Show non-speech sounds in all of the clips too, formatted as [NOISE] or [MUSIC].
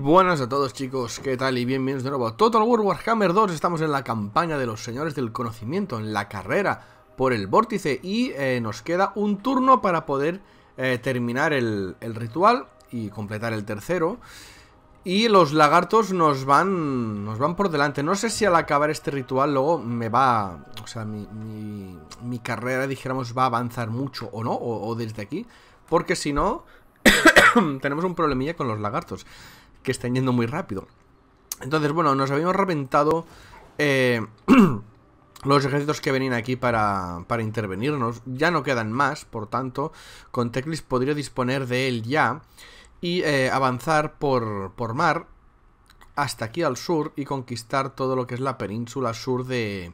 buenas a todos chicos, ¿qué tal? Y bienvenidos de nuevo a Total War Warhammer 2 Estamos en la campaña de los señores del conocimiento, en la carrera por el vórtice Y eh, nos queda un turno para poder eh, terminar el, ritual y completar el tercero Y los lagartos nos van, nos van por delante No sé si al acabar este ritual luego me va... O sea, mi, carrera, dijéramos, va a avanzar mucho o no, o desde aquí Porque si no... [COUGHS] tenemos un problemilla con los lagartos que están yendo muy rápido. Entonces, bueno, nos habíamos reventado eh, [CLEARS THROAT] los ejércitos que venían aquí para, para intervenirnos. Ya no quedan más, por tanto, con Teclis podría disponer de él ya y eh, avanzar por, por mar hasta aquí al sur y conquistar todo lo que es la península sur de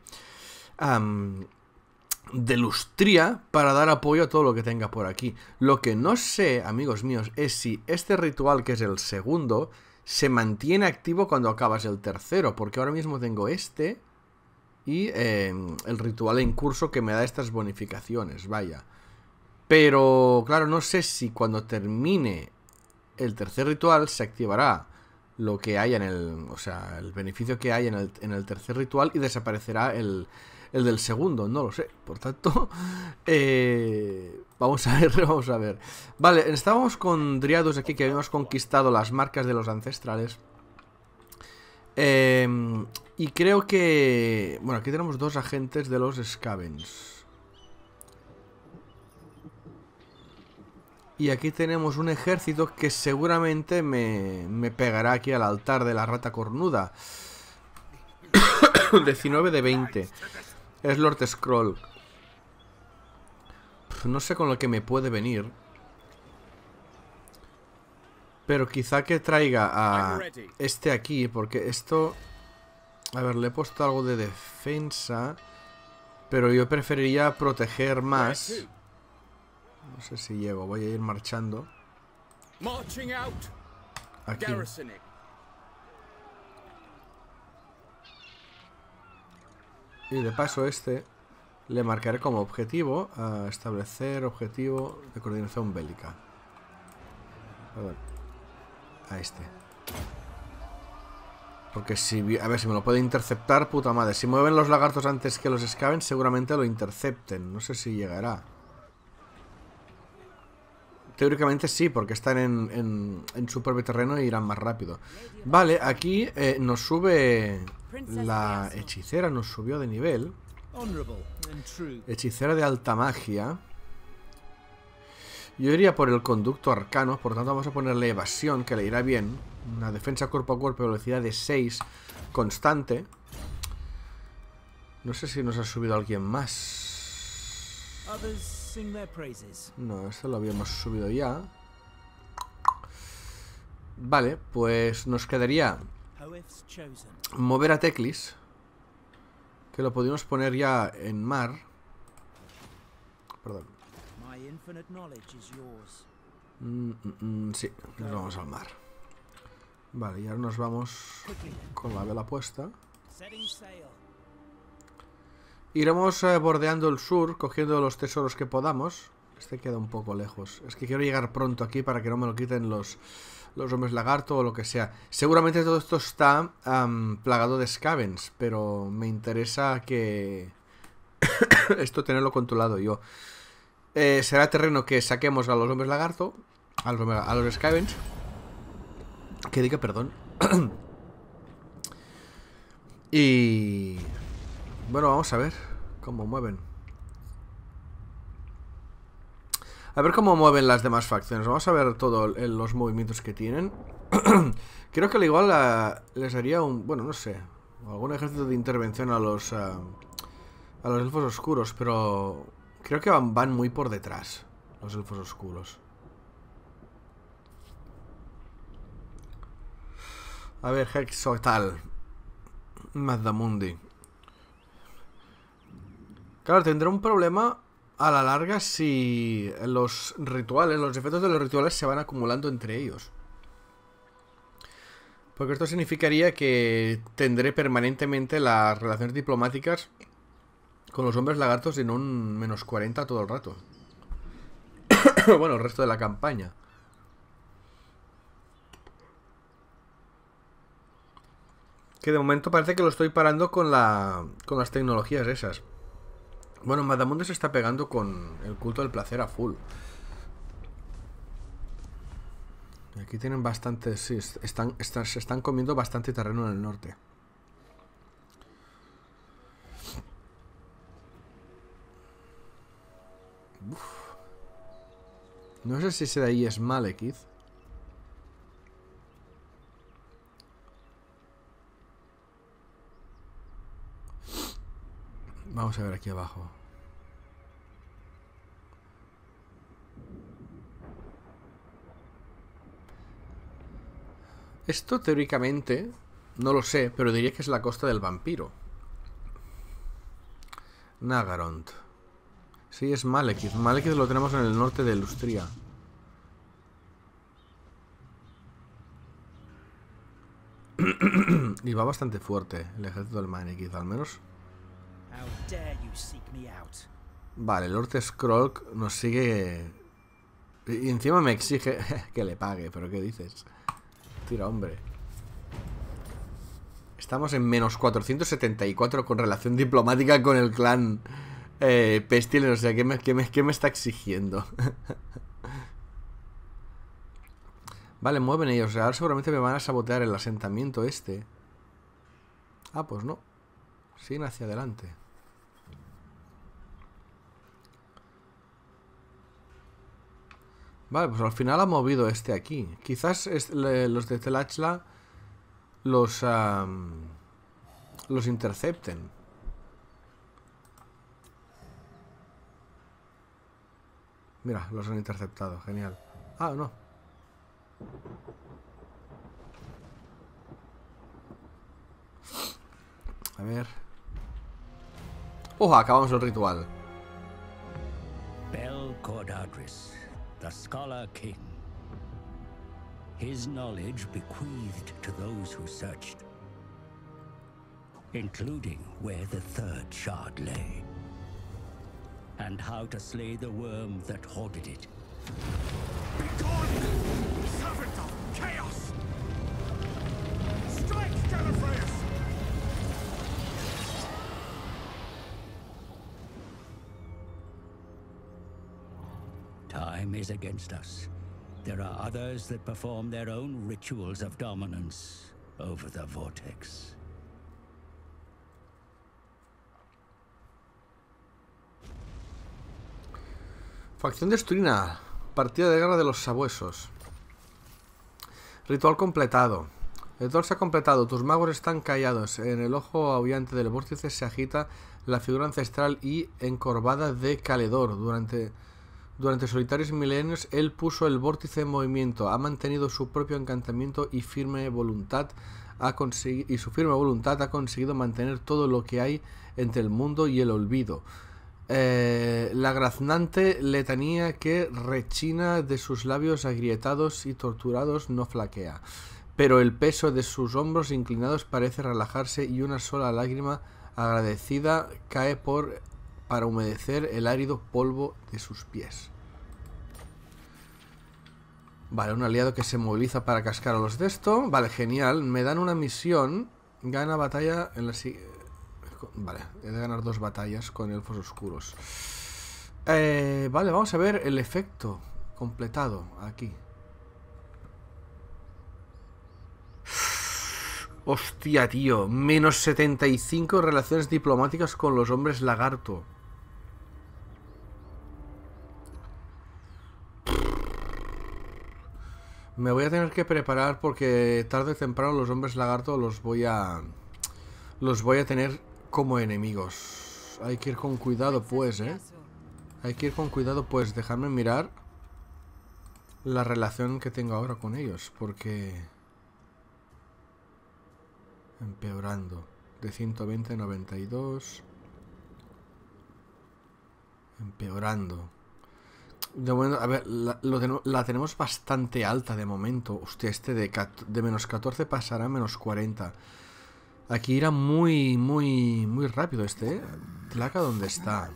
de lustría para dar apoyo a todo lo que tenga por aquí. Lo que no sé, amigos míos, es si este ritual, que es el segundo, se mantiene activo cuando acabas el tercero, porque ahora mismo tengo este y em, el ritual en curso que me da estas bonificaciones, vaya. Pero, claro, no sé si cuando termine el tercer ritual se activará lo que hay en el... O sea, el beneficio que hay en el tercer ritual y desaparecerá el el del segundo, no lo sé. Por tanto, [LAUGHS] eh, vamos a ver, [LAUGHS] vamos a ver. Vale, estábamos con Driados aquí que habíamos conquistado las marcas de los ancestrales. Em, y creo que... Bueno, aquí tenemos dos agentes de los Scavens. Y aquí tenemos un ejército que seguramente me, me pegará aquí al altar de la rata cornuda. 19 [COUGHS] de 20 es Lord Scroll. Pues no sé con lo que me puede venir. Pero quizá que traiga a este aquí, porque esto... A ver, le he puesto algo de defensa, pero yo preferiría proteger más. No sé si llego, voy a ir marchando. Aquí. Y de paso este le marcaré como objetivo a establecer objetivo de coordinación bélica. A este. Porque si... A ver, si me lo puede interceptar, puta madre. Si mueven los lagartos antes que los excaven, seguramente lo intercepten. No sé si llegará. Teóricamente sí, porque están en, en, en su terreno y irán más rápido. Vale, aquí eh, nos sube la hechicera nos subió de nivel. Hechicera de alta magia. Yo iría por el conducto arcano, por tanto vamos a ponerle evasión, que le irá bien. Una defensa cuerpo a cuerpo, velocidad de 6, constante. No sé si nos ha subido alguien más. No, eso lo habíamos subido ya. Vale, pues nos quedaría mover a Teclis, que lo podemos poner ya en mar. Perdón. Mm, mm, mm, sí, nos vamos al mar. Vale, y ahora nos vamos con la vela puesta. Iremos eh, bordeando el sur, cogiendo los tesoros que podamos. Este queda un poco lejos. Es que quiero llegar pronto aquí para que no me lo quiten los los hombres lagarto o lo que sea. Seguramente todo esto está plagado de scavens, pero me interesa que [COUGHS] esto tenerlo controlado yo. Eh, será terreno que saquemos a los hombres lagarto, a los, a los scavens. Que diga perdón. [COUGHS] y... Bueno, vamos a ver cómo mueven. A ver cómo mueven las demás facciones. Vamos a ver todos los movimientos que tienen. [CLEARS THROAT] Creo que al igual ah, les haría un... Bueno, no sé. Algún ejército de intervención a los... Ah, a, los elfos oscuros, pero... Creo que van, van muy por detrás. Los elfos oscuros. A ver, Hexotal. Mazdamundi. Claro, tendrá un problema a la larga, si los rituales, los efectos de los rituales se van acumulando entre ellos. Porque esto significaría que tendré permanentemente las relaciones diplomáticas con los hombres lagartos en un menos 40 todo el rato. [COUGHS] bueno, el resto de la campaña. Que de momento parece que lo estoy parando con la con las tecnologías esas. Bueno, Madamundo se está pegando con el culto del placer a full. Aquí tienen bastante... Sí, están, se están comiendo bastante terreno en el norte. No sé si ese de ahí es Malekith. Eh, Vamos a ver aquí abajo. Esto teóricamente, no lo sé, pero diría que es la costa del vampiro. Nagarond. Sí, es Malekith. Malekith lo tenemos en el norte de Lustria. [CLEARS THROAT] y va bastante fuerte el ejército del Malekith, al menos. Vale, el Lord Scroll nos sigue... Y encima me exige [LAUGHS] que le pague, pero ¿qué dices? Tira, hombre. Estamos en menos 474 con relación diplomática con el clan eh, O sea, ¿qué me, está exigiendo? [LAUGHS] vale, mueven ellos. Ahora seguramente me van a sabotear el asentamiento este. Ah, pues no. Siguen hacia adelante. Vale, pues al final ha movido este aquí. Quizás los de Telachla los, los intercepten. Mira, los han interceptado. Genial. Ah, no. A ver. ¡Oh! Acabamos el ritual. Bell Address the Scholar King. His knowledge bequeathed to those who searched, including where the third shard lay, and how to slay the worm that hoarded it. Begone, servant of chaos! Strike, Gallifreya! against us. There are others that perform their own rituals of dominance over the Vortex. Facción destruida. Partida de guerra de los sabuesos. Ritual completado. El se ha completado. Tus magos están callados. En el ojo aullante del vórtice se agita la figura ancestral y encorvada de Caledor. Durante durante solitarios milenios él puso el vórtice en movimiento, ha mantenido su propio encantamiento y firme voluntad ha y su firme voluntad ha conseguido mantener todo lo que hay entre el mundo y el olvido. Eh, la graznante letanía que rechina de sus labios agrietados y torturados no flaquea, pero el peso de sus hombros inclinados parece relajarse y una sola lágrima agradecida cae por para humedecer el árido polvo de sus pies. Vale, un aliado que se moviliza para cascar a los de esto. Vale, genial. Me dan una misión. Gana batalla en la siguiente... Vale, he de ganar dos batallas con elfos oscuros. Eh, vale, vamos a ver el efecto completado aquí. Hostia, tío. Menos 75 relaciones diplomáticas con los hombres lagarto. Me voy a tener que preparar porque tarde o temprano los hombres lagarto los voy a... Los voy a tener como enemigos. Hay que ir con cuidado este pues, ¿eh? Hay que ir con cuidado pues. Dejarme mirar la relación que tengo ahora con ellos. Porque... Empeorando. De 120 a 92. Empeorando. De bueno, a ver, la, la, tenemos bastante alta de momento. Hostia, este de, menos 14 pasará a menos 40. Aquí irá muy, muy, muy rápido este, ¿eh? Tlaca, ¿dónde está?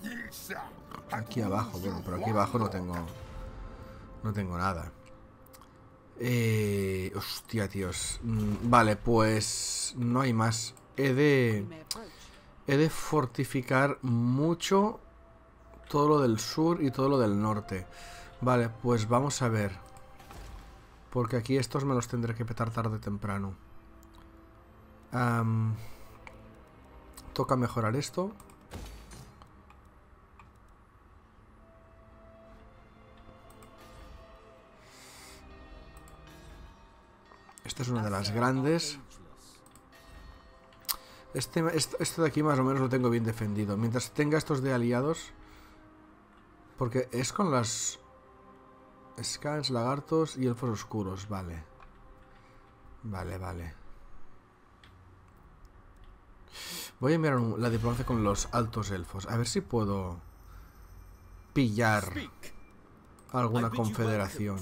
Aquí abajo, bueno, pero aquí abajo no tengo... No tengo nada. Eh... Hostia, tíos. Mm, vale, pues... No hay más. He de... He de fortificar mucho todo lo del sur y todo lo del norte. Vale, pues vamos a ver. Porque aquí estos me los tendré que petar tarde o temprano. toca mejorar esto. Esta es una de las grandes. Este, esto de aquí más o menos lo tengo bien defendido. Mientras tenga estos de aliados... Porque es con las... Scans, lagartos y elfos oscuros, vale. Vale, vale. Voy a mirar la diplomacia con los altos elfos. A ver si puedo pillar alguna confederación.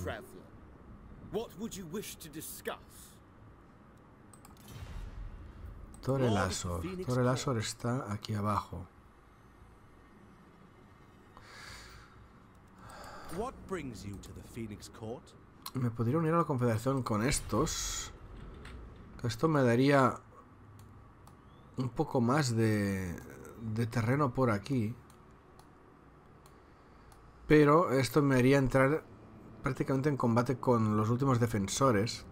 Torelasor, Torelasor está aquí abajo. Me podría unir a la confederación con estos. Esto me daría un poco más de, de terreno por aquí. Pero esto me haría entrar prácticamente en combate con los últimos defensores.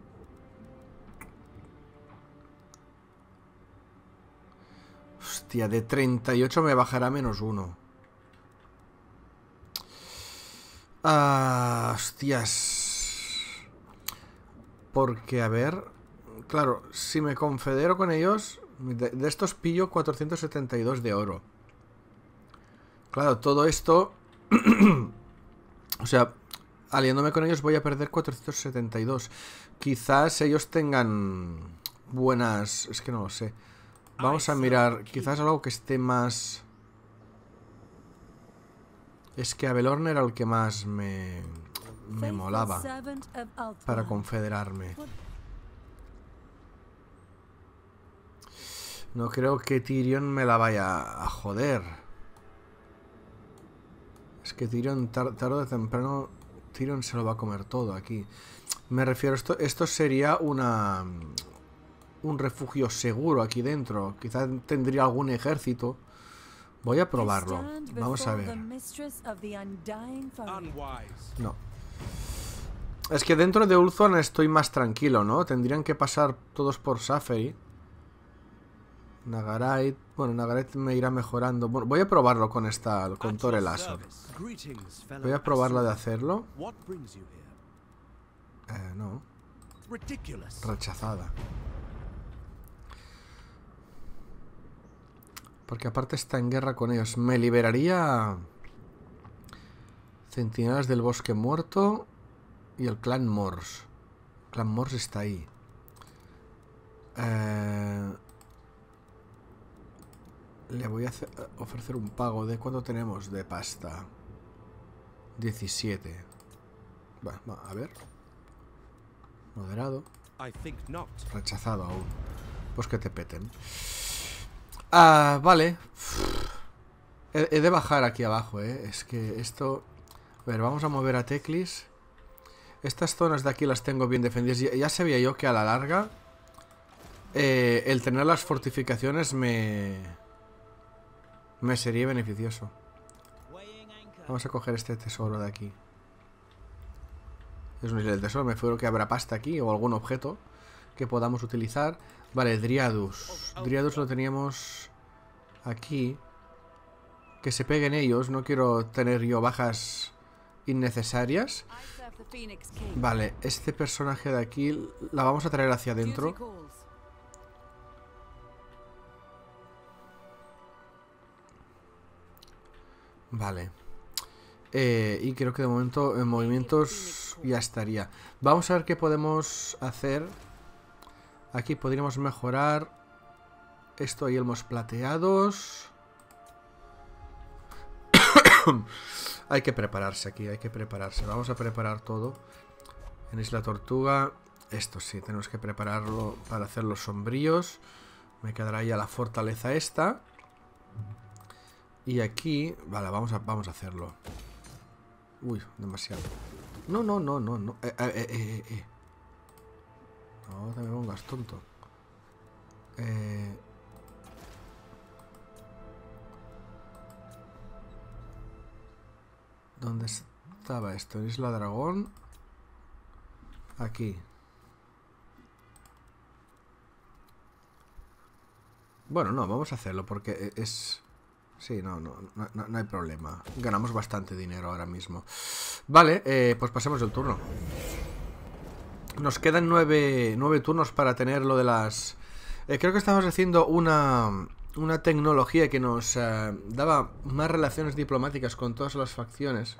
Hostia, de 38 me bajará menos uno. hostias. Porque, a ver, claro, si me confedero con ellos, de, de, estos pillo 472 de oro. Claro, todo esto... [CLEARS THROAT] o sea, aliándome con ellos voy a perder 472. Quizás ellos tengan buenas... Es que no lo sé. Vamos a mirar, quizás algo que esté más... Es que Abelorn era el que más me, me molaba para confederarme. No creo que Tyrion me la vaya a joder. Es que Tyrion tarde o temprano Tyrion se lo va a comer todo aquí. Me refiero, esto, esto sería una un refugio seguro aquí dentro. Quizá tendría algún ejército Voy a probarlo. Vamos a ver. No. Es que dentro de Ulzon estoy más tranquilo, ¿no? Tendrían que pasar todos por Safari. Nagarite, Bueno, Nagarite me irá mejorando. voy a probarlo con esta. con Voy a probarla de hacerlo. Eh, no. Rechazada. Porque aparte está en guerra con ellos. Me liberaría... Centinelas del Bosque Muerto y el Clan Morse. Clan Morse está ahí. Eh, le voy a eh, ofrecer un pago de cuánto tenemos de pasta. 17. a ver. Moderado. Rechazado aún. Pues que te peten. Ah, vale. He, de bajar aquí abajo, ¿eh? Es que esto... A ver, vamos a mover a Teclis. Estas zonas de aquí las tengo bien defendidas. Ya, sabía yo que a la larga... Eh, el tener las fortificaciones me... Me sería beneficioso. Vamos a coger este tesoro de aquí. Es un del tesoro. Me figuro que habrá pasta aquí o algún objeto que podamos utilizar. Vale, Driadus. Driadus lo teníamos aquí. Que se peguen ellos. No quiero tener yo bajas innecesarias. Vale, este personaje de aquí la vamos a traer hacia adentro. Vale. Eh, y creo que de momento en movimientos ya estaría. Vamos a ver qué podemos hacer Aquí podríamos mejorar esto y elmos plateados. [COUGHS] hay que prepararse aquí, hay que prepararse. Vamos a preparar todo. En Isla Tortuga, esto sí, tenemos que prepararlo para hacer los sombríos. Me quedará ya la fortaleza esta. Y aquí, vale, vamos a, vamos a hacerlo. Uy, demasiado. No, no, no, no, no. Eh, eh, eh, no te me pongas tonto. Eh, ¿Dónde estaba esto? Isla Dragón? Aquí. Bueno, no, vamos a hacerlo porque e-, es... Sí, no, no, no, no hay problema. Ganamos bastante dinero ahora mismo. Vale, eh, pues pasemos el turno. Nos quedan nueve, turnos para tener lo de las... Eh, creo que estamos haciendo una, una tecnología que nos eh, daba más relaciones diplomáticas con todas las facciones.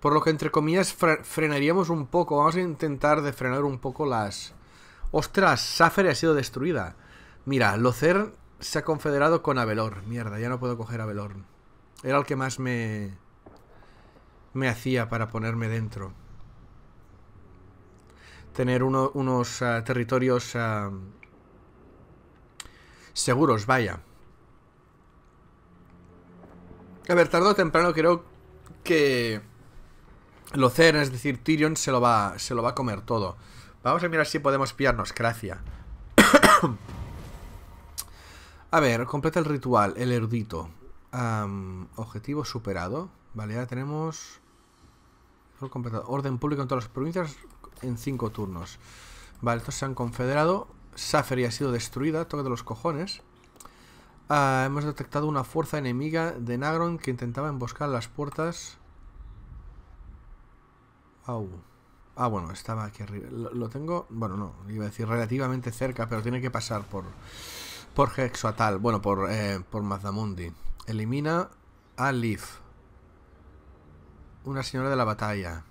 Por lo que, entre comillas, frenaríamos un poco. Vamos a intentar de frenar un poco las... ¡Ostras! Safer ha sido destruida. Mira, Locer se ha confederado con Avelor. Mierda, ya no puedo coger a Avelor. Era el que más me me hacía para ponerme dentro. Tener unos ah, territorios ah, seguros, vaya. A ver, tarde o temprano creo que lo Locer, es decir, Tyrion, se lo, va, se lo va a comer todo. Vamos a mirar si podemos pillarnos, gracia. [COUGHS] a ver, completa el ritual, el erudito. objetivo superado. Vale, ya tenemos orden público en todas las provincias en cinco turnos. Vale, estos se han confederado. Saferi ha sido destruida, toca de los cojones. Ah, hemos detectado una fuerza enemiga de Nagron que intentaba emboscar las puertas. Au. Ah, bueno, estaba aquí arriba. Lo, tengo, bueno, no, iba a decir relativamente cerca, pero tiene que pasar por por Hexoatal, bueno, por, eh, por Mazdamundi. Elimina a Leaf. Una señora de la batalla.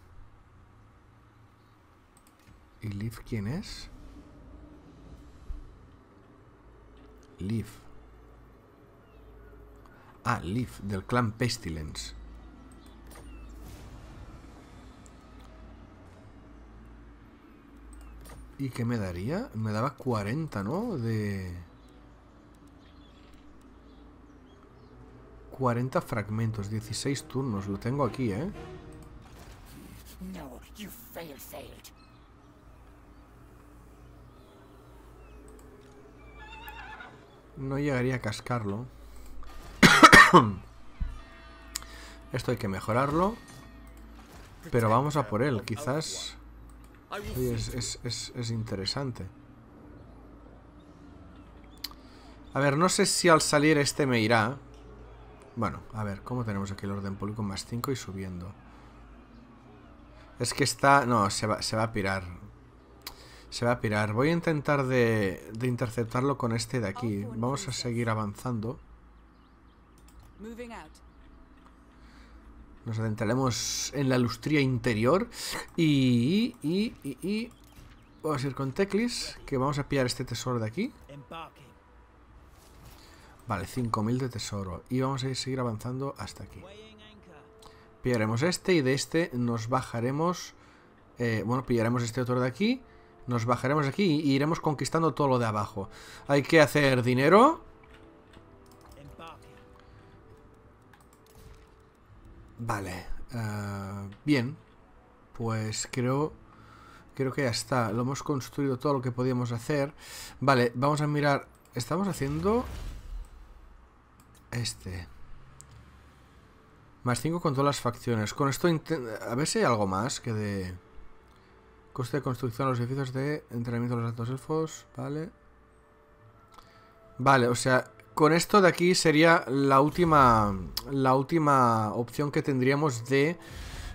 ¿Y Liv quién es? Liv. Ah, Liv, del clan Pestilence. ¿Y qué me daría? Me daba 40, ¿no? De... 40 fragmentos, 16 turnos. Lo tengo aquí, ¿eh? No, llegaría a cascarlo. [COUGHS] Esto hay que mejorarlo. Pero vamos a por él, quizás... es, es interesante. A ver, no sé si al salir este me irá. Bueno, a ver, ¿cómo tenemos aquí el orden público? Más 5 y subiendo. Es que está... No, se va, a pirar. Se va a pirar. Voy a intentar de, de interceptarlo con este de aquí. Vamos a seguir avanzando. Nos adentraremos en la lustría interior. Y... y, y, y vamos a ir con Teclis, que vamos a pillar este tesoro de aquí. Vale, 5.000 de tesoro. Y vamos a seguir avanzando hasta aquí. Pillaremos este y de este nos bajaremos... Eh, bueno, pillaremos este otro de aquí. Nos bajaremos aquí y iremos conquistando todo lo de abajo. Hay que hacer dinero. Vale. Eh, bien. Pues creo... Creo que ya está. Lo hemos construido todo lo que podíamos hacer. Vale, vamos a mirar... Estamos haciendo este. Más 5 con todas las facciones. Con esto a ver si hay algo más que de... Coste de construcción los edificios de entrenamiento de los altos elfos. Vale. Vale, o sea, con esto de aquí sería la última, la última opción que tendríamos de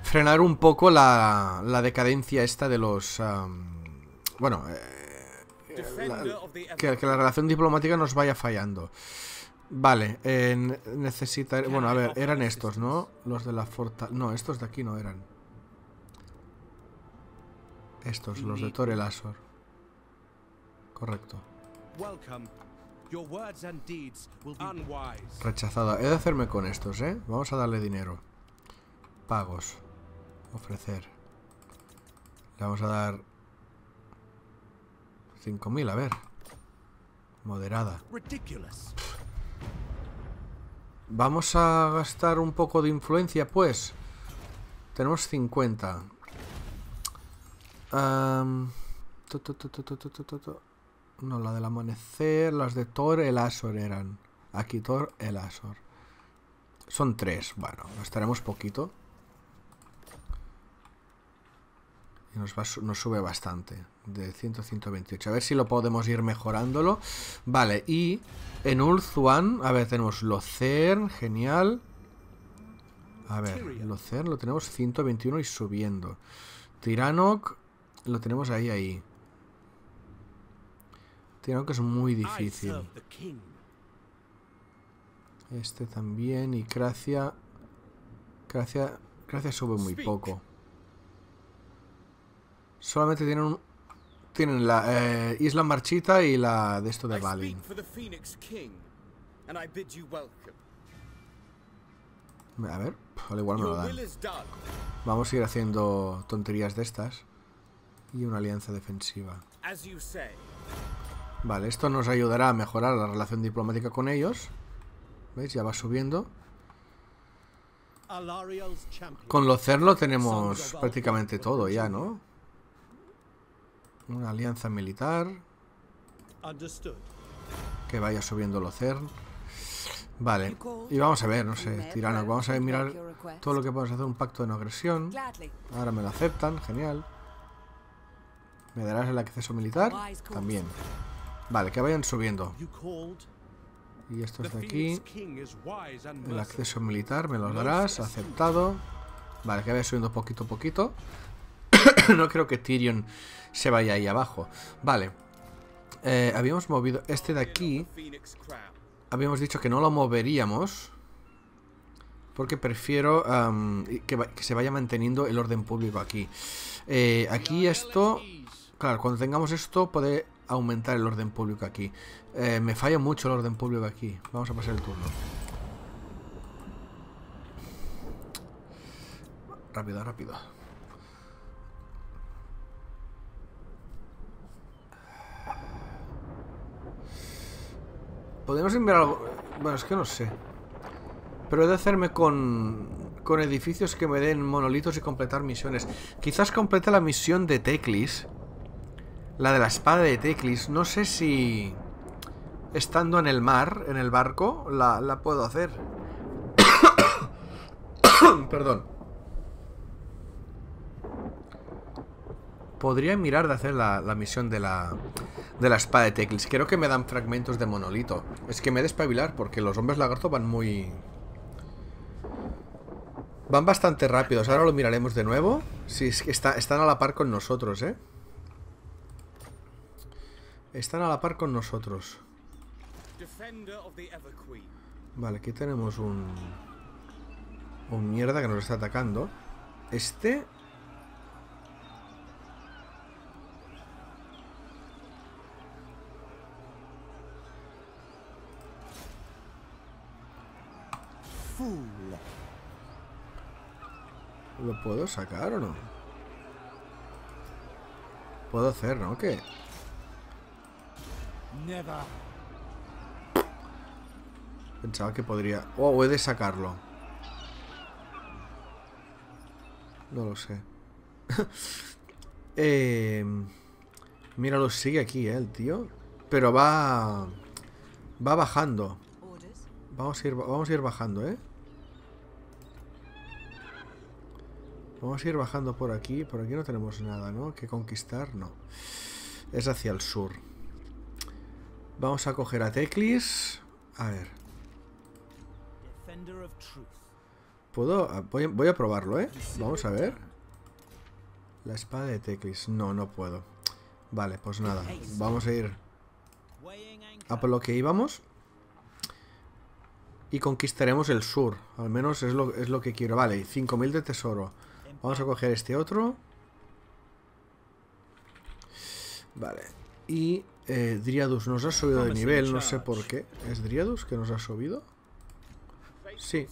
frenar un poco la, la decadencia esta de los... bueno, eh, que, que la relación diplomática nos vaya fallando. Vale, eh, necesitar... Bueno, a ver, eran estos, ¿no? Los de la fortaleza... No, estos de aquí no eran. Estos, los de Torelasor. Correcto. Rechazado. He de hacerme con estos, ¿eh? Vamos a darle dinero. Pagos. Ofrecer. Le vamos a dar... 5.000, a ver. Moderada. Vamos a gastar un poco de influencia, pues. Tenemos 50. no, la del amanecer, las de Thor, el Asor eran. Aquí Thor, el Asor. Son tres, bueno, gastaremos poquito. Y nos sube bastante de 100 128. A ver si lo podemos ir mejorándolo. Vale, y en Ulzuan, a ver, tenemos Locer, genial. A ver, Locer lo tenemos 121 y subiendo. Tiranok lo tenemos ahí, ahí. Tiranok es muy difícil. Este también, y Gracia... Gracia, Gracia sube muy poco. Solamente tiene un tienen la eh, Isla Marchita y la de esto de Valin. A ver, al igual me lo dan. Vamos a ir haciendo tonterías de estas. Y una alianza defensiva. Vale, esto nos ayudará a mejorar la relación diplomática con ellos. ¿Veis? Ya va subiendo. Con lo Cerlo tenemos prácticamente todo ya, ¿no? Una alianza militar. Que vaya subiendo lo CERN. Vale, y vamos a ver, no sé, tiranos, vamos a mirar todo lo que podemos hacer, un pacto de no agresión. Ahora me lo aceptan, genial. ¿Me darás el acceso militar? También. Vale, que vayan subiendo. Y esto de aquí. El acceso militar, me lo darás, aceptado. Vale, que vaya subiendo poquito a poquito. [LAUGHS] no creo que Tyrion se vaya ahí abajo. Vale. Eh, habíamos movido este de aquí. Habíamos dicho que no lo moveríamos. Porque prefiero que, se vaya manteniendo el orden público aquí. Eh, aquí esto... Claro, cuando tengamos esto puede aumentar el orden público aquí. Eh, me falla mucho el orden público aquí. Vamos a pasar el turno. Rápido, rápido. Podemos enviar algo... Bueno, es que no sé. Pero he de hacerme con, con edificios que me den monolitos y completar misiones. Quizás complete la misión de Teclis. La de la espada de Teclis. No sé si... Estando en el mar, en el barco, la, la puedo hacer. [COUGHS] Perdón. Podría mirar de hacer la, misión de la, de la espada de Teclis. Creo que me dan fragmentos de monolito. Es que me he de porque los hombres lagarto van muy... Van bastante rápidos. Ahora lo miraremos de nuevo. Si es que están a la par con nosotros, ¿eh? Están a la par con nosotros. Vale, aquí tenemos un... Un mierda que nos está atacando. Este ¿Lo puedo sacar o no? Puedo hacer, ¿no? ¿Qué? Pensaba que podría... Oh, he de sacarlo. No lo sé. [LAUGHS] eh, mira, lo sigue aquí, ¿eh? El tío. Pero va... Va bajando. Vamos a ir, vamos a ir bajando, ¿eh? Vamos a ir bajando por aquí. Por aquí no tenemos nada, ¿no? Que conquistar, no. Es hacia el sur. Vamos a coger a Teclis. A ver. ¿Puedo? Ah, voy, a probarlo, ¿eh? Vamos a ver. La espada de Teclis. No, no puedo. Vale, pues nada. Vamos a ir a por lo que íbamos. Y conquistaremos el sur. Al menos es lo, es lo que quiero. Vale, 5.000 de tesoro. Vamos a coger este otro. Vale. Y eh, Driadus nos ha subido de nivel, no sé por qué. ¿Es Driadus que nos ha subido? Sí.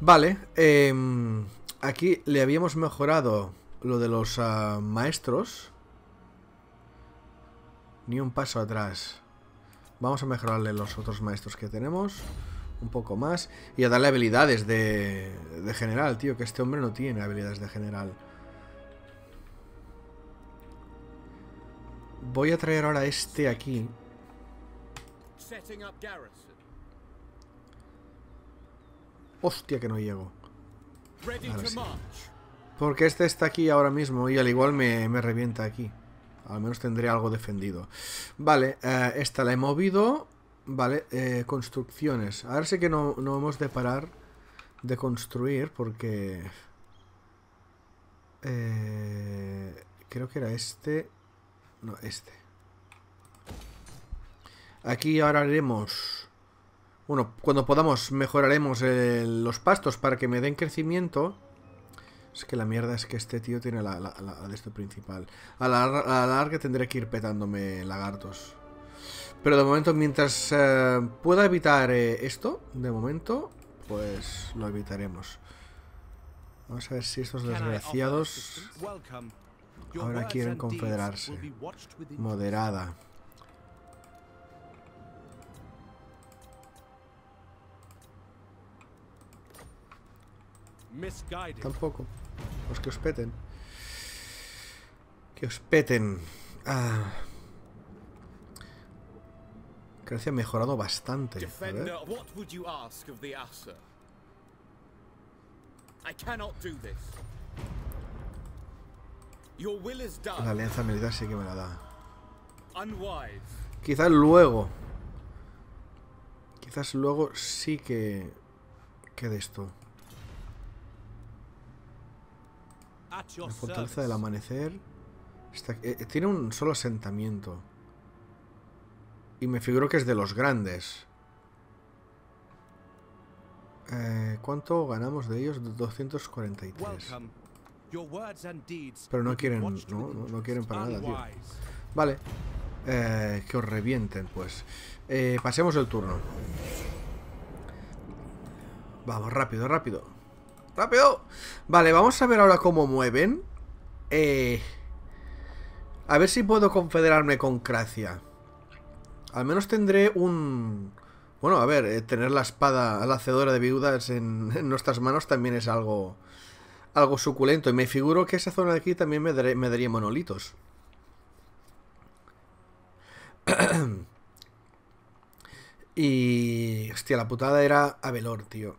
Vale. Em, aquí le habíamos mejorado lo de los ah, maestros. Ni un paso atrás. Vamos a mejorarle los otros maestros que tenemos un poco más y a darle habilidades de, general, tío, que este hombre no tiene habilidades de general. Voy a traer ahora este aquí. Hostia que no llego. Porque este está aquí ahora mismo y al igual me, revienta aquí. Al menos tendré algo defendido. Vale, eh, esta la he movido. Vale, eh, construcciones. Ahora sí que no, no hemos de parar de construir porque... Eh, creo que era este. No, este. Aquí ahora haremos... Bueno, cuando podamos mejoraremos eh, los pastos para que me den crecimiento. Es que la mierda es que este tío tiene la, la, de esto principal. a la larga tendré que ir petándome lagartos. Pero de momento, mientras eh, pueda evitar eh, esto, de momento, pues lo evitaremos. Vamos a ver si estos desgraciados ahora quieren confederarse. Moderada. Tampoco. Pues que os peten. Que os peten. Ah. Creo que ha mejorado bastante. La alianza militar sí que me la da. Quizás luego. Quizás luego sí que quede esto. La fortaleza del amanecer. Eh, eh, tiene un solo asentamiento. Y me figuro que es de los grandes. Eh, ¿Cuánto ganamos de ellos? 243. Pero no quieren, no, quieren para nada, tío. Vale. Eh, que os revienten, pues. Eh, pasemos el turno. Vamos, rápido, rápido. ¡Rápido! Vale, vamos a ver ahora cómo mueven. a ver si puedo confederarme con Cracia. Al menos tendré un... Bueno, a ver, eh, tener la espada lacedora de viudas [LAUGHS] en, nuestras manos también es algo algo suculento. Y me figuro que esa zona de aquí también me, me daría monolitos. [CLEARS THROAT] y... Hostia, la putada era Avelor, tío.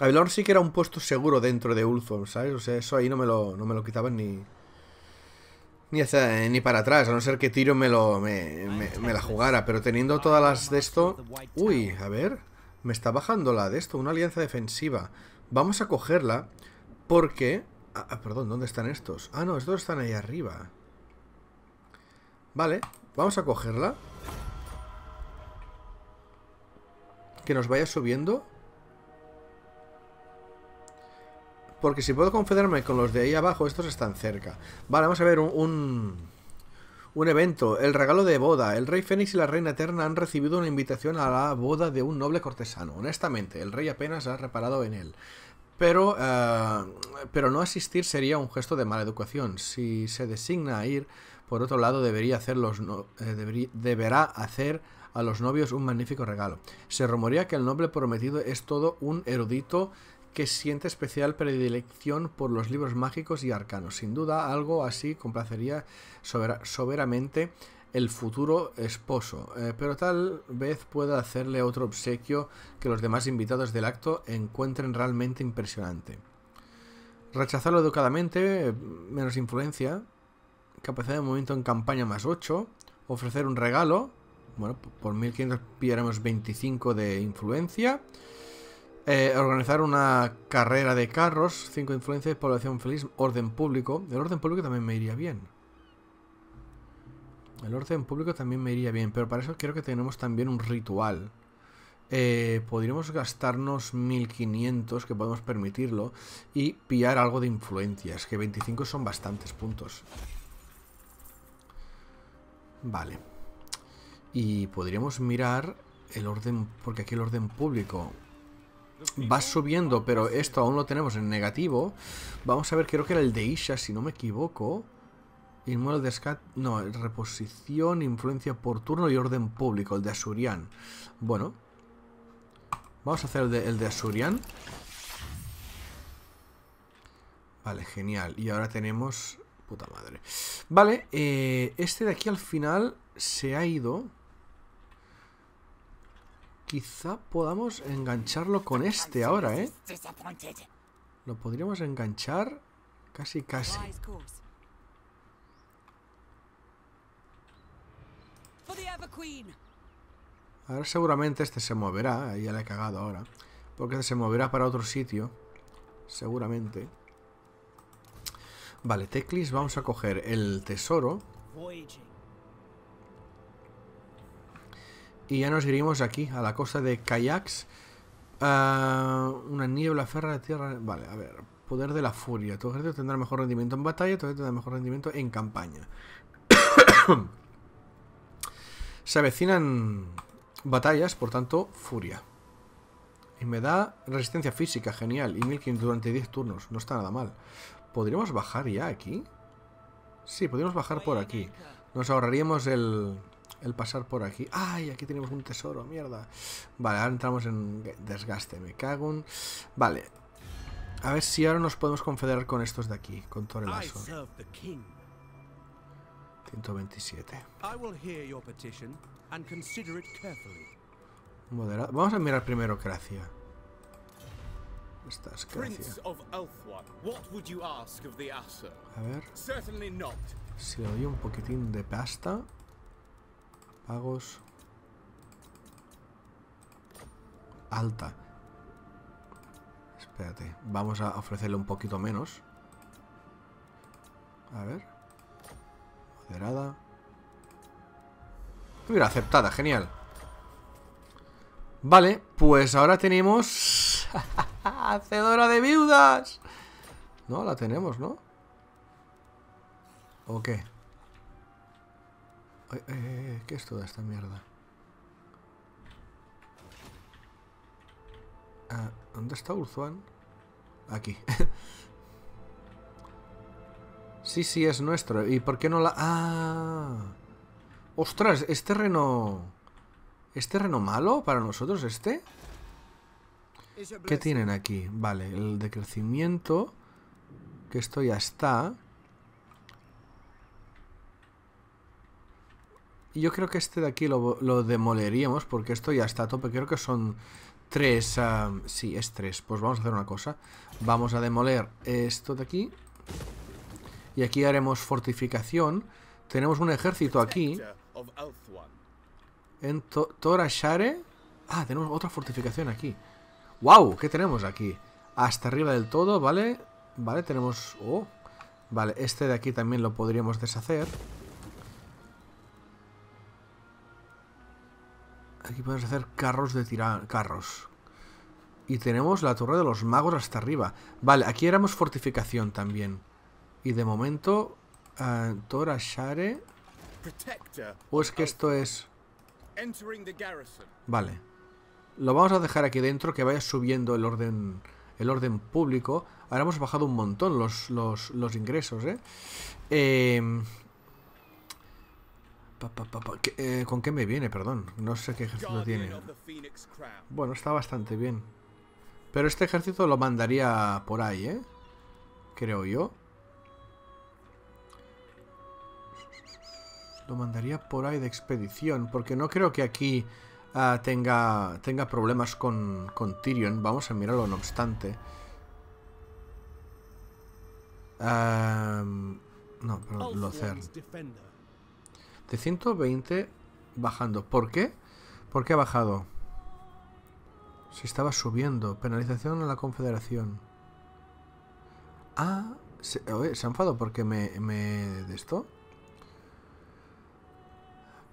Avelor [CLEARS THROAT] sí que era un puesto seguro dentro de Ulthorn ¿sabes? O sea, eso ahí no me lo, no me lo quitaban ni... Eh, ni, para atrás, a no ser que Tiro me, lo, me, la jugara. Pero teniendo todas las de esto... Uy, a ver, me está bajando la de esto, una alianza defensiva. Vamos a cogerla porque... Ah, ah perdón, ¿dónde están estos? Ah, no, estos están ahí arriba. Vale, vamos a cogerla. Que nos vaya subiendo Porque si puedo confederarme con los de ahí abajo, estos están cerca. Vale, vamos a ver un, un, evento. El regalo de boda. El rey Fénix y la reina Eterna han recibido una invitación a la boda de un noble cortesano. Honestamente, el rey apenas ha reparado en él. Pero, eh, pero no asistir sería un gesto de mala educación. Si se designa a ir, por otro lado, debería hacer eh, deberá hacer a los novios un magnífico regalo. Se rumoría que el noble prometido es todo un erudito que siente especial predilección por los libros mágicos y arcanos. Sin duda, algo así complacería soberamente el futuro esposo, eh, pero tal vez pueda hacerle otro obsequio que los demás invitados del acto encuentren realmente impresionante. Rechazarlo educadamente, menos influencia, capacidad de movimiento en campaña más 8, ofrecer un regalo, bueno, por 1500 pillaremos 25 de influencia, eh, organizar una carrera de carros, cinco influencias, población feliz, orden público. El orden público también me iría bien. El orden público también me iría bien, pero para eso creo que tenemos también un ritual. Eh, podríamos gastarnos 1500, que podemos permitirlo, y pillar algo de influencias, que 25 son bastantes puntos. Vale. Y podríamos mirar el orden, porque aquí el orden público va subiendo, pero esto aún lo tenemos en negativo. Vamos a ver, creo que era el de Isha, si no me equivoco. Inmueble de Scat... No, reposición, influencia por turno y orden público, el de Asurian. Bueno. Vamos a hacer el de, Asurian. Vale, genial. Y ahora tenemos... Puta madre. Vale, eh, este de aquí al final se ha ido... Quizá podamos engancharlo con este ahora, ¿eh? Lo podríamos enganchar casi, casi. Ahora seguramente este se moverá, ya le he cagado ahora. Porque se moverá para otro sitio, seguramente. Vale, Teclis, vamos a coger el tesoro. Y ya nos iríamos aquí, a la costa de Kayaks. Ah, una niebla ferra de tierra. Vale, a ver. Poder de la furia. Tu ejército tendrá mejor rendimiento en batalla, tu tendrá mejor rendimiento en campaña. [COUGHS] Se avecinan batallas, por tanto, furia. Y me da resistencia física, genial. Y 1500 durante 10 turnos, no está nada mal. ¿Podríamos bajar ya aquí? Sí, podríamos bajar por aquí. Nos ahorraríamos el, el pasar por aquí. ¡Ay! Aquí tenemos un tesoro, mierda. Vale, ahora entramos en desgaste. Me cago en... Vale. A ver si ahora nos podemos confederar con estos de aquí, con aso 127. Vamos a mirar primero Gracia. estas Gracia. A ver. Si le doy un poquitín de pasta. Pagos. Alta. Espérate. Vamos a ofrecerle un poquito menos. A ver. Moderada. Mira, aceptada. Genial. Vale, pues ahora tenemos... [LAUGHS] ¡Hacedora de viudas! No, la tenemos, ¿no? ¿O qué? ¿Qué es toda esta mierda? Ah, ¿Dónde está Urzuan? Aquí. [LAUGHS] sí, sí, es nuestro. ¿Y por qué no la...? ¡Ah! ¡Ostras! ¿Es terreno... ¿Es terreno malo para nosotros este? ¿Qué tienen aquí? Vale, el de crecimiento... Que esto ya está... yo creo que este de aquí lo, demoleríamos porque esto ya está a tope. Creo que son tres. sí, es tres. Pues vamos a hacer una cosa. Vamos a demoler esto de aquí. Y aquí haremos fortificación. Tenemos un ejército aquí. En Tora Torashare. Ah, tenemos otra fortificación aquí. ¡Wow! ¿Qué tenemos aquí? Hasta arriba del todo, ¿vale? Vale, tenemos... Oh, vale, este de aquí también lo podríamos deshacer. Aquí podemos hacer carros de tirar... Carros. Y tenemos la torre de los magos hasta arriba. Vale, aquí éramos fortificación también. Y de momento... Eh, Tora Share... ¿O es que esto es...? Vale. Lo vamos a dejar aquí dentro, que vaya subiendo el orden el orden público. Ahora hemos bajado un montón los, los, los ingresos, ¿eh? eh eh, ¿Con qué me viene? Perdón. No sé qué ejército tiene. Bueno, está bastante bien. Pero este ejército lo mandaría por ahí, ¿eh? Creo yo. Lo mandaría por ahí de expedición. Porque no creo que aquí ah, tenga, tenga problemas con, con Tyrion. Vamos a mirarlo, no obstante. no, lo Lothar. De 120 bajando. ¿Por qué? ¿Por qué ha bajado? Se estaba subiendo. Penalización a la Confederación. Ah, se, ha enfado porque me, me... ¿De esto?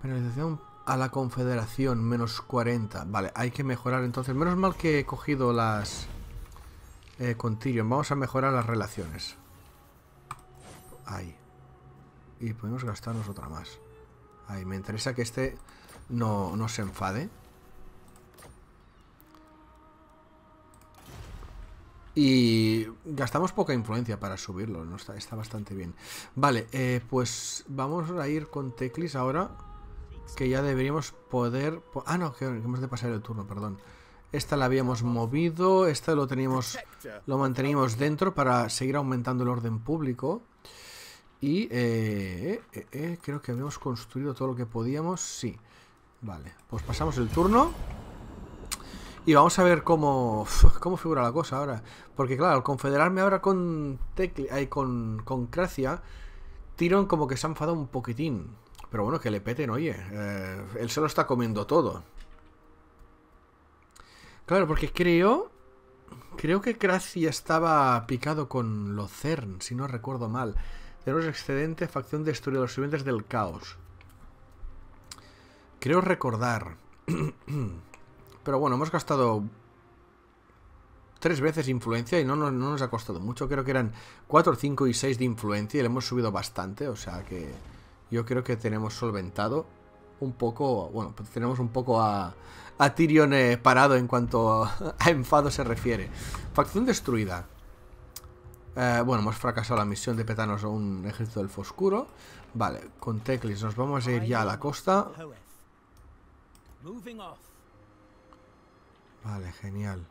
Penalización a la Confederación, menos 40. Vale, hay que mejorar entonces. Menos mal que he cogido las... Eh, con Vamos a mejorar las relaciones. Ahí. Y podemos gastarnos otra más. Ahí, me interesa que este no, se enfade. Y gastamos poca influencia para subirlo, ¿no? está, está bastante bien. Vale, eh, pues vamos a ir con Teclis ahora, que ya deberíamos poder... ah, no, que hemos de pasar el turno, perdón. Esta la habíamos movido, esta lo teníamos, lo manteníamos dentro para seguir aumentando el orden público. Y eh, eh, eh, creo que habíamos construido todo lo que podíamos. Sí. Vale, pues pasamos el turno. Y vamos a ver cómo, cómo figura la cosa ahora. Porque claro, al confederarme ahora con Tecli, con, con Cracia, como que se ha enfadado un poquitín. Pero bueno, que le peten, oye. él se lo está comiendo todo. Claro, porque creo... Creo que Cracia estaba picado con los Cern, si no recuerdo mal. Tenemos excedente, facción destruida, los sirvientes del caos. Creo recordar. [CLEARS THROAT] Pero bueno, hemos gastado tres veces influencia y no, nos ha costado mucho. Creo que eran 4, 5 y 6 de influencia y le hemos subido bastante. O sea que yo creo que tenemos solventado un poco, bueno, pues tenemos un poco a, a Tyrion eh, parado en cuanto [LAUGHS] a enfado se refiere. Facción destruida. Eh, bueno, hemos fracasado la misión de petarnos a un ejército del Foscuro. Vale, con Teclis nos vamos a ir ya a la costa. Vale, genial.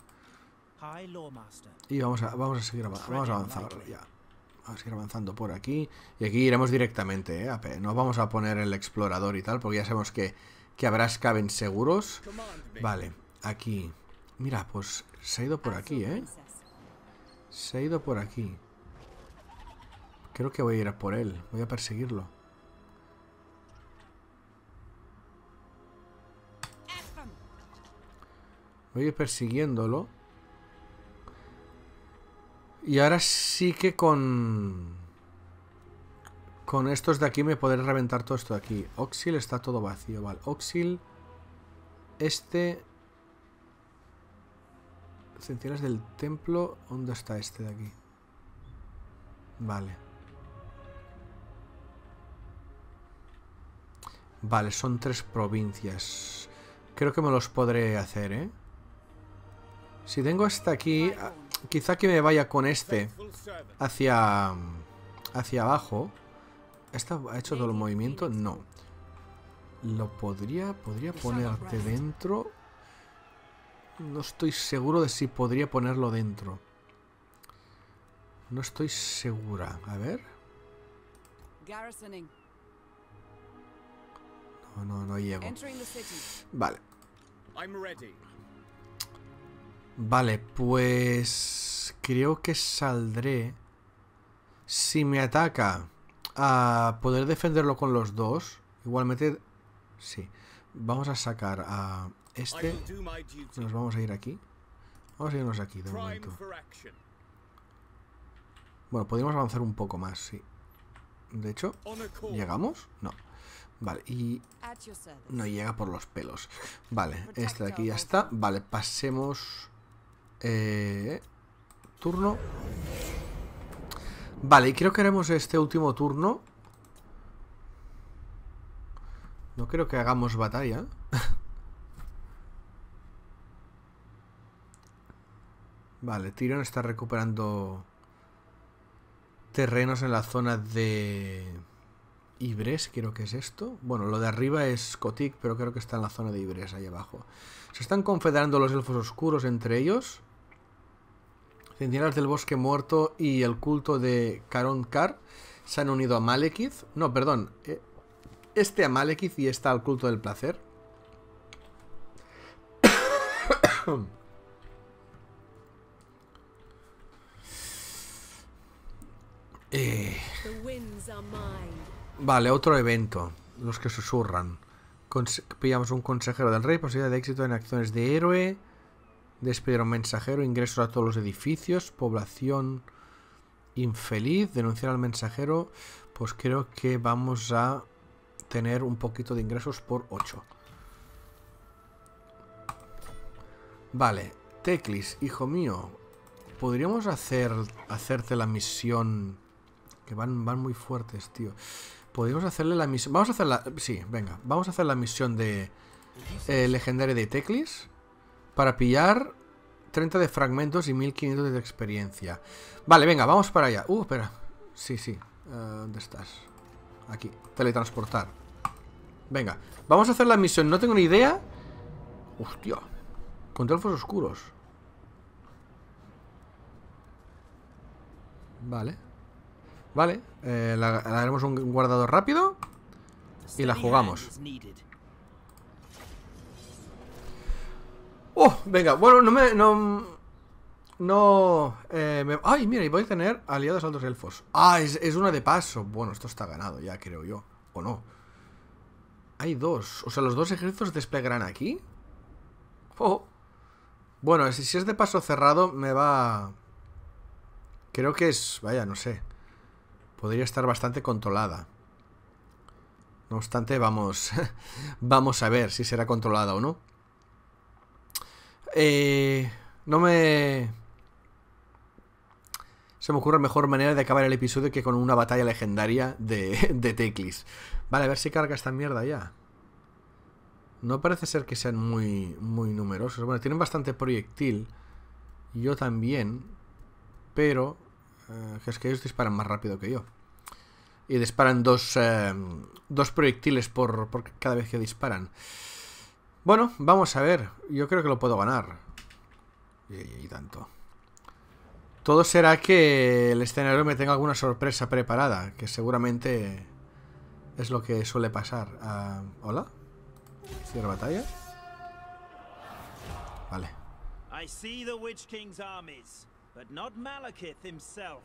Y vamos a, vamos a seguir vamos a avanzar ya. Vamos a seguir avanzando por aquí. Y aquí iremos directamente, ¿eh? No vamos a poner el explorador y tal, porque ya sabemos que, que habrá scaven seguros. Vale, aquí. Mira, pues se ha ido por aquí, ¿eh? Se ha ido por aquí. Creo que voy a ir a por él. Voy a perseguirlo. Voy a ir persiguiéndolo. Y ahora sí que con... Con estos de aquí me podré reventar todo esto de aquí. Oxil está todo vacío, vale. Oxil... Este... Centinelas del templo. ¿Dónde está este de aquí? Vale. Vale, son tres provincias. Creo que me los podré hacer, ¿eh? Si tengo hasta aquí... Ah, quizá que me vaya con este hacia... hacia abajo. ¿Esta ha hecho todo el movimiento? No. Lo podría... podría ponerte dentro... No estoy seguro de si podría ponerlo dentro. No estoy segura. A ver. No, no, no llego. Vale. Vale, pues... Creo que saldré... Si me ataca a poder defenderlo con los dos, igualmente... Sí. Vamos a sacar a, este... Nos vamos a ir aquí. Vamos a irnos aquí de momento. Bueno, podríamos avanzar un poco más, sí. De hecho, ¿llegamos? No. Vale, y... No llega por los pelos. Vale, este de aquí ya está. Vale, pasemos... Eh, turno. Vale, y creo que haremos este último turno. No creo que hagamos batalla. [LAUGHS] Vale, Tyrion está recuperando terrenos en la zona de Ibres, creo que es esto. Bueno, lo de arriba es Kotik, pero creo que está en la zona de Ibrés, ahí abajo. Se están confederando los elfos oscuros entre ellos. Centinelas del Bosque Muerto y el culto de Caron Kar se han unido a Malekith. No, perdón. Eh, este a Malekith y está al culto del placer. [COUGHS] [COUGHS] Eh, vale, otro evento. Los que susurran. pillamos un consejero del rey, posibilidad de éxito en acciones de héroe. Despedir a un mensajero, ingresos a todos los edificios, población infeliz, denunciar al mensajero. Pues creo que vamos a tener un poquito de ingresos por 8. Vale, Teclis, hijo mío, ¿podríamos hacer, hacerte la misión van, van muy fuertes, tío. Podríamos hacerle la misión... Vamos a hacer la... Sí, venga. Vamos a hacer la misión de... Eh, legendaria de Teclis. Para pillar 30 de fragmentos y 1500 de experiencia. Vale, venga, vamos para allá. Uh, espera. Sí, sí. Eh, ¿Dónde estás? Aquí. Teletransportar. Venga. Vamos a hacer la misión. No tengo ni idea. Hostia. Controlfos oscuros. Vale. Vale, eh, haremos un guardado rápido y la jugamos. ¡Oh! Venga, bueno, no me... No... no eh, ¡Ay, mira! Y voy a tener aliados altos elfos. ¡Ah! Es, una de paso. Bueno, esto está ganado ya, creo yo. ¿O no? Hay dos. O sea, los dos ejércitos desplegarán aquí. ¡Oh! Bueno, si es de paso cerrado, me va... Creo que es... Vaya, no sé podría estar bastante controlada. No obstante, vamos, [LAUGHS] vamos a ver si será controlada o no. Eh, no me... Se me ocurre mejor manera de acabar el episodio que con una batalla legendaria de, [LAUGHS] de Teclis. Vale, a ver si carga esta mierda ya. No parece ser que sean muy, muy numerosos. Bueno, tienen bastante proyectil. Yo también. Pero eh, es que ellos disparan más rápido que yo. Y disparan dos, eh, dos proyectiles por, cada vez que disparan. Bueno, vamos a ver. Yo creo que lo puedo ganar. Y, tanto. Todo será que el escenario me tenga alguna sorpresa preparada, que seguramente es lo que suele pasar. Ah, ¿Hola? ¿Cierra batalla? Vale. I see the Witch King's armies. but not Malekith himself.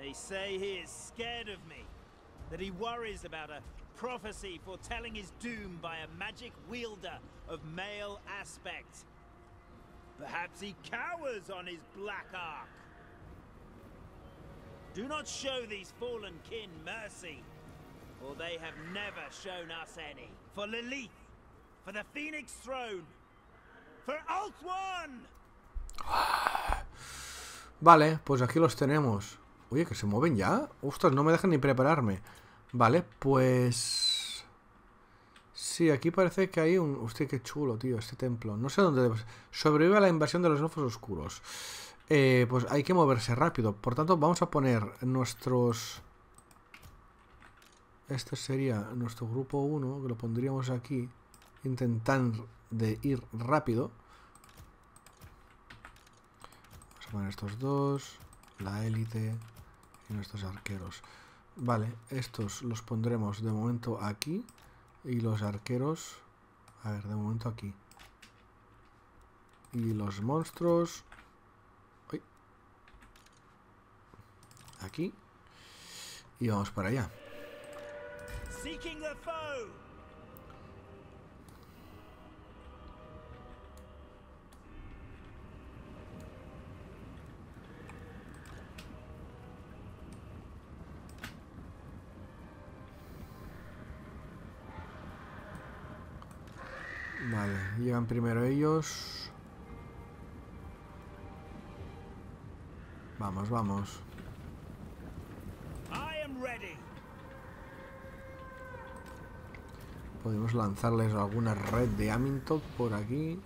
They say he is scared of me, that he worries about a prophecy foretelling his doom by a magic wielder of male aspect. Perhaps he cowers on his black ark. Do not show these fallen kin mercy, for they have never shown us any. For Lilith, for the Phoenix Throne, for Alt One! Vale, pues aquí los tenemos. Oye, que se mueven ya. Ostras, no me dejan ni prepararme. Vale, pues... Sí, aquí parece que hay un... Usted qué chulo, tío, este templo. No sé dónde... Sobrevive a la invasión de los elfos oscuros. Eh, pues hay que moverse rápido. Por tanto, vamos a poner nuestros... Este sería nuestro grupo 1, que lo pondríamos aquí. Intentar de ir rápido poner estos dos, la élite y nuestros arqueros. Vale, estos los pondremos de momento aquí y los arqueros, a ver, de momento aquí. Y los monstruos... aquí. Y vamos para allá. Llegan primero ellos. Vamos, vamos. Podemos lanzarles alguna red de Amintop por aquí.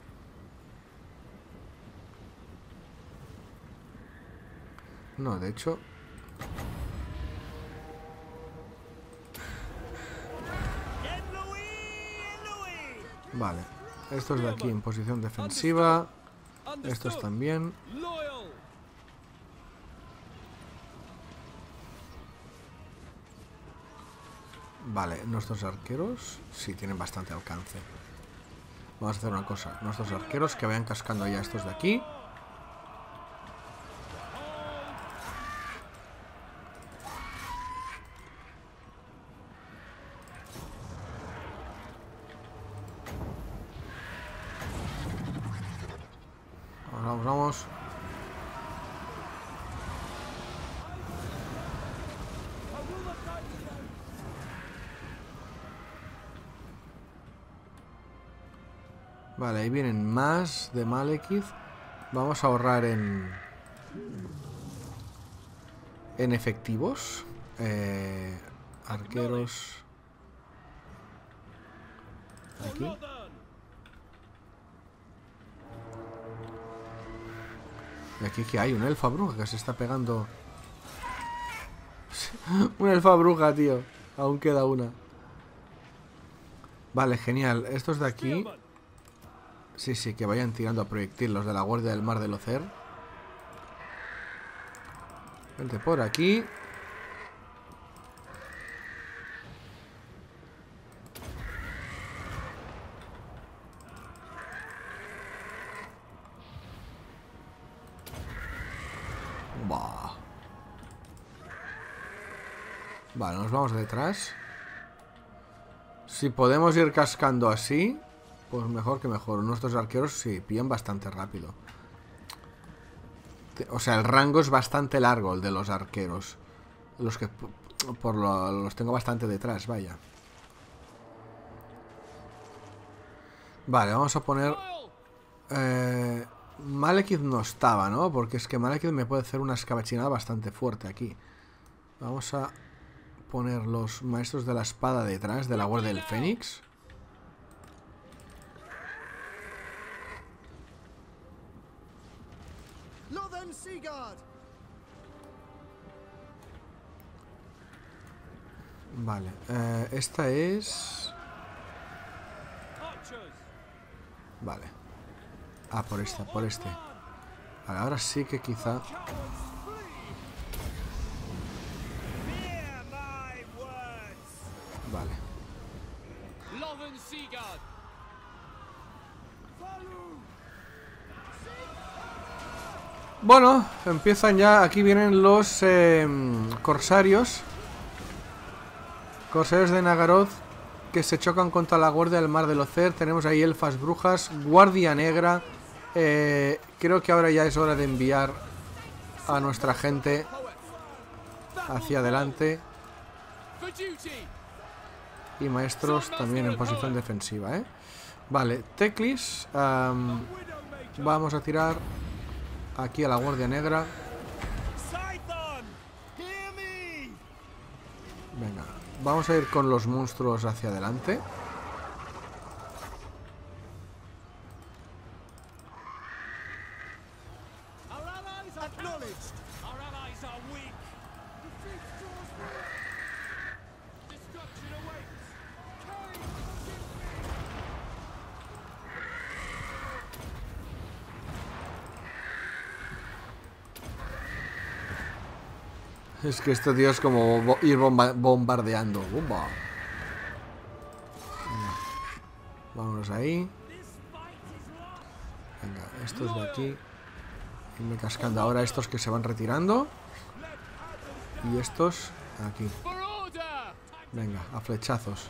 No, de hecho... Vale. Estos de aquí en posición defensiva. Estos también. Vale, nuestros arqueros sí tienen bastante alcance. Vamos a hacer una cosa. Nuestros arqueros que vayan cascando ya estos de aquí. Vale, ahí vienen más de Malekith. Vamos a ahorrar en... En efectivos. Eh, arqueros... Aquí. Y aquí que hay un elfa bruja que se está pegando... [LAUGHS] un elfa bruja, tío. Aún queda una. Vale, genial. Estos de aquí Sí, sí, que vayan tirando a proyectil los de la Guardia del Mar del Ocer. Vente por aquí. Bah. Vale, nos vamos detrás. Si podemos ir cascando así... Pues mejor que mejor. Nuestros arqueros sí, pillan bastante rápido. O sea, el rango es bastante largo el de los arqueros. Los que por los tengo bastante detrás, vaya. Vale, vamos a poner... Eh, Malekith no estaba, ¿no? Porque es que Malekith me puede hacer una escabachinada bastante fuerte aquí. Vamos a poner los maestros de la espada detrás de la guardia del Fénix. Seagard Vale, eh, esta es... Vale. Ah, por esta, por este. ahora sí que quizá... Vale. Bueno, empiezan ya, aquí vienen los em, corsarios. Corsarios de Nagaroth que se chocan contra la guardia del mar del Ocer. Tenemos ahí elfas brujas, guardia negra. Eh, creo que ahora ya es hora de enviar a nuestra gente hacia adelante. Y maestros también en posición defensiva, ¿eh? Vale, Teclis. vamos a tirar Aquí a la Guardia Negra. Venga, vamos a ir con los monstruos hacia adelante. Es que este tío, es como ir bombardeando. Vamos Vámonos ahí. Venga, estos de aquí. me cascando ahora estos que se van retirando. Y estos aquí. Venga, a flechazos.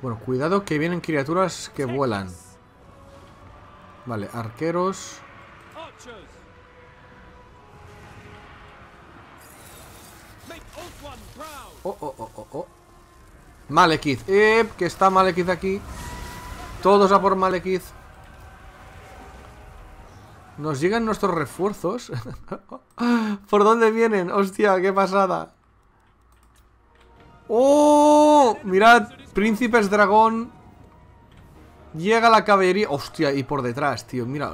Bueno, cuidado que vienen criaturas que vuelan. Vale, arqueros. Malekith. que está Malekith aquí. Todos a por Malekith. Nos llegan nuestros refuerzos. [LAUGHS] ¿Por dónde vienen? Hostia, qué pasada. ¡Oh! Mirad, príncipes dragón. Llega la caballería. Hostia, y por detrás, tío. Mira,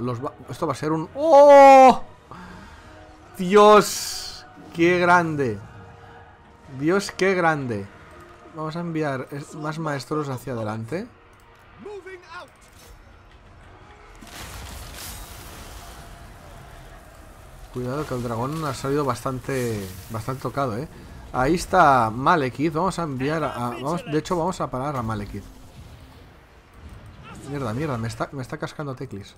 esto va a ser un... ¡Oh! Dios, qué grande. Dios, qué grande. Vamos a enviar más maestros hacia adelante. Cuidado que el dragón ha salido bastante bastante tocado, ¿eh? Ahí está Malekith. Vamos a enviar a... de hecho, vamos a parar a Malekith. Mierda, mierda. Me está, me está cascando Teclis.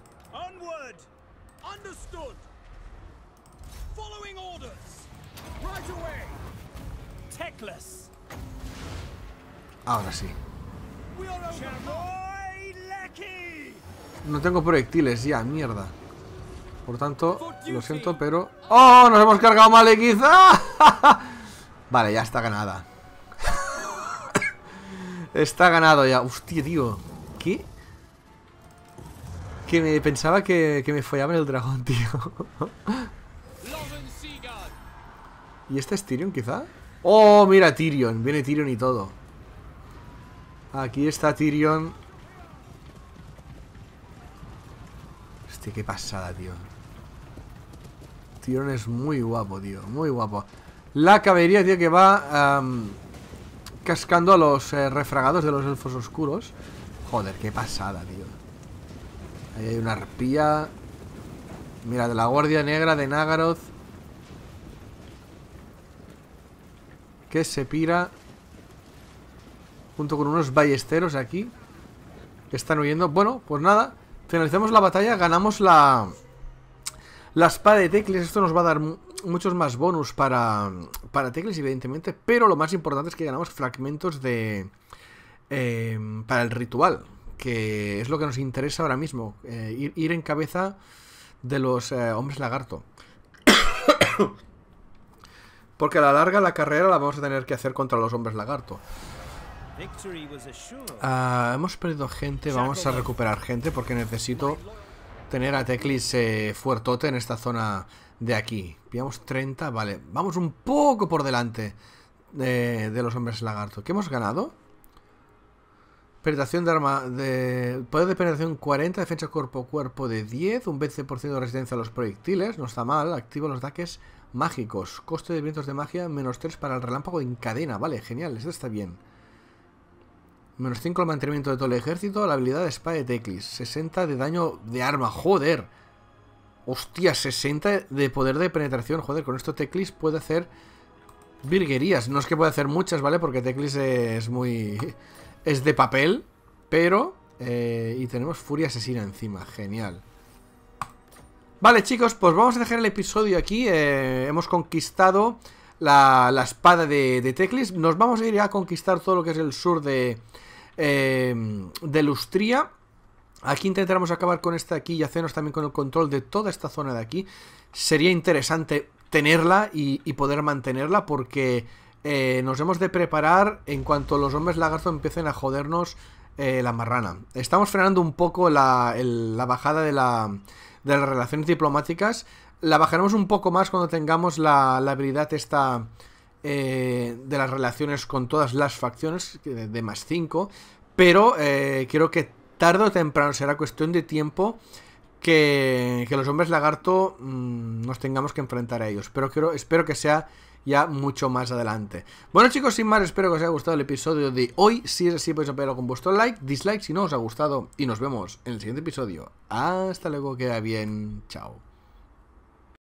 Ahora sí. No tengo proyectiles ya, mierda. Por tanto, lo siento, pero... ¡Oh! ¡Nos hemos cargado mal, quizá. [LAUGHS] vale, ya está ganada. [LAUGHS] está ganado ya. Hostia, tío. ¿Qué? Que me pensaba que, que me follaba el dragón, [LAUGHS] tío. ¿Y este es Tyrion, quizá? ¡Oh, mira, Tyrion! Viene Tyrion y todo. Aquí está Tyrion. Este, qué pasada, tío. Tyrion es muy guapo, tío. Muy guapo. La caballería, tío, que va cascando a los eh, refragados de los elfos oscuros. Joder, qué pasada, tío. Ahí hay una arpía. Mira, de la Guardia Negra de Nagaroth. Que se pira. Junto con unos ballesteros aquí. Que están huyendo. Bueno, pues nada. Finalizamos la batalla. Ganamos la... La espada de Tecles. Esto nos va a dar muchos más bonus para, para Tecles, evidentemente. Pero lo más importante es que ganamos fragmentos de... Eh, para el ritual. Que es lo que nos interesa ahora mismo. Eh, ir, en cabeza de los eh, hombres lagarto. [COUGHS] Porque a la larga la carrera la vamos a tener que hacer contra los hombres lagarto. Ah, hemos perdido gente, vamos a recuperar gente porque necesito tener a Teclis eh, fuertote en esta zona de aquí. Pillamos 30, vale. Vamos un poco por delante eh, de, los hombres lagarto. ¿Qué hemos ganado? Penetración de arma Poder de penetración 40, defensa cuerpo a cuerpo de 10, un 20% de resistencia a los proyectiles, no está mal, activo los ataques mágicos, coste de vientos de magia menos 3 para el relámpago en cadena, vale, genial, eso está bien. Menos 5 al mantenimiento de todo el ejército. La habilidad de espada de Teclis. 60 de daño de arma. ¡Joder! Hostia, 60 de poder de penetración. Joder, con esto Teclis puede hacer virguerías. No es que pueda hacer muchas, ¿vale? Porque Teclis es muy... [LAUGHS] Es de papel, pero... Eh, y tenemos Furia Asesina encima. Genial. Vale, chicos, pues vamos a dejar el episodio aquí. Eh, hemos conquistado la, espada de, de Teclis. Nos vamos a ir a conquistar todo lo que es el sur de Em, de Lustría. Aquí intentaremos acabar con esta aquí y hacernos también con el control de toda esta zona de aquí. Sería interesante tenerla y, poder mantenerla porque eh, nos hemos de preparar en cuanto los hombres lagarto empiecen a jodernos eh, la marrana. Estamos frenando un poco la, bajada de, las relaciones diplomáticas. La bajaremos un poco más cuando tengamos la, la habilidad esta eh, de las relaciones con todas las facciones de, más 5, pero eh, creo que tarde o temprano será cuestión de tiempo que, los hombres lagarto mm, nos tengamos que enfrentar a ellos. Pero espero que sea ya mucho más adelante. Bueno chicos, sin más, espero que os haya gustado el episodio de hoy. Si es así, podéis apoyarlo con vuestro like, dislike si no os ha gustado. Y nos vemos en el siguiente episodio. Hasta luego, queda bien. Chao.